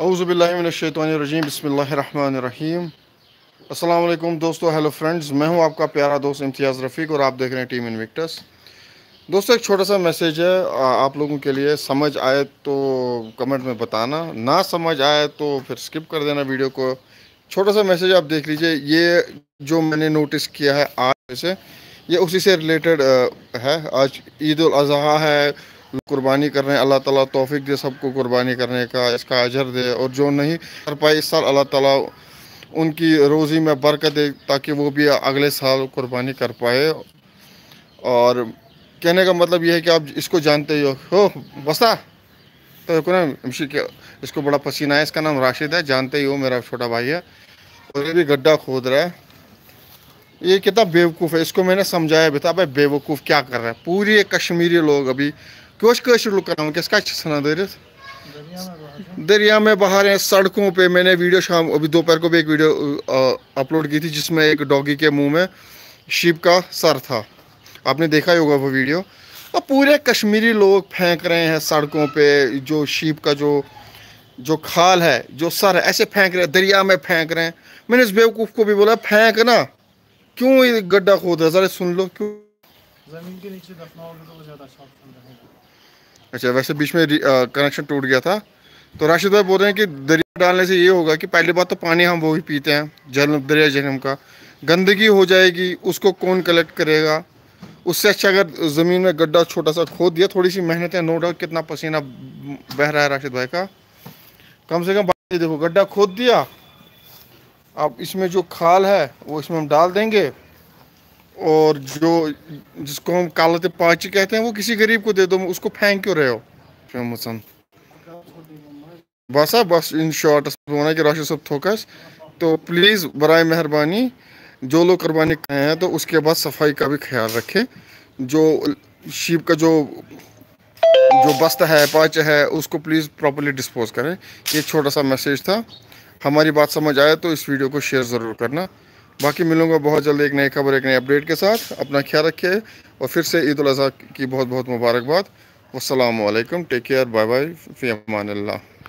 अवज़बिल्लिमिनशैतरजीम बसमीम अल्लाम दोस्तों हेलो फ्रेंड्स मैं हूं आपका प्यारा दोस्त इम्तियाज़ रफ़ीक और आप देख रहे हैं टीम इन्विक्टस दोस्तों एक छोटा सा मैसेज है आप लोगों के लिए समझ आए तो कमेंट में बताना ना समझ आए तो फिर स्किप कर देना वीडियो को छोटा सा मैसेज आप देख लीजिए ये जो मैंने नोटिस किया है आज से ये उसी से रिलेटेड है आज ईद अज़ी है कुर्बानी कर रहे हैं अल्लाह ताला तौफीक दे सबको कुर्बानी करने का इसका अजर दे और जो नहीं कर पाए इस साल अल्लाह ताला उनकी रोज़ी में बरकत दे ताकि वो भी अगले साल कुर्बानी कर पाए और कहने का मतलब ये है कि आप इसको जानते ही हो बसा तो को ना इसको बड़ा पसीना है इसका नाम राशिद है जानते ही हो मेरा छोटा भाई है और ये भी गड्ढा खोद रहा है ये कितना बेवकूफ़ है इसको मैंने समझाया भी था भाई बेवकूफ़ क्या कर रहा है पूरे कश्मीरी लोग अभी कौशर लुकन वनस कह दरित दरिया में बाहर हैं सड़कों पे मैंने वीडियो शाम अभी दोपहर को भी एक वीडियो अपलोड की थी जिसमें एक डॉगी के मुंह में शिप का सर था आपने देखा ही होगा वो वीडियो अब पूरे कश्मीरी लोग फेंक रहे हैं सड़कों पे जो शिप का जो जो खाल है जो सर है ऐसे फेंक रहे हैं दरिया में फेंक रहे हैं मैंने इस बेवकूफ़ को भी बोला फेंक ना क्यों गड्ढा खोद रहा ज़रा सुन लो क्यों अच्छा वैसे बीच में कनेक्शन टूट गया था तो राशिद भाई बोल रहे हैं कि दरिया डालने से ये होगा कि पहली बात तो पानी हम वो ही पीते हैं जल दरिया जन्म का गंदगी हो जाएगी उसको कौन कलेक्ट करेगा उससे अच्छा अगर ज़मीन में गड्ढा छोटा सा खोद दिया थोड़ी सी मेहनत है नो डाउट कितना पसीना बह रहा है राशिद भाई का कम से कम बात देखो गड्ढा खोद दिया अब इसमें जो खाल है वो इसमें हम डाल देंगे और जो जिसको हम कालत पाची कहते हैं वो किसी गरीब को दे दो उसको फेंक क्यों रहे हो फेमसन बस बस इन शॉर्ट होना कि राशि सब थोकस तो प्लीज़ बर मेहरबानी जो लोग कुर्बानी खाए हैं तो उसके बाद सफाई का भी ख्याल रखें जो शीप का जो जो बस्ता है पाच है उसको प्लीज़ प्रॉपरली डिस्पोज करें ये छोटा सा मैसेज था हमारी बात समझ आए तो इस वीडियो को शेयर ज़रूर करना बाकी मिलूंगा बहुत जल्द एक नई खबर एक नए अपडेट के साथ अपना ख्याल रखिए और फिर से ईद अजी की बहुत बहुत मुबारकबाद वालेकुम टेक केयर बाय बाय फ़ी अमान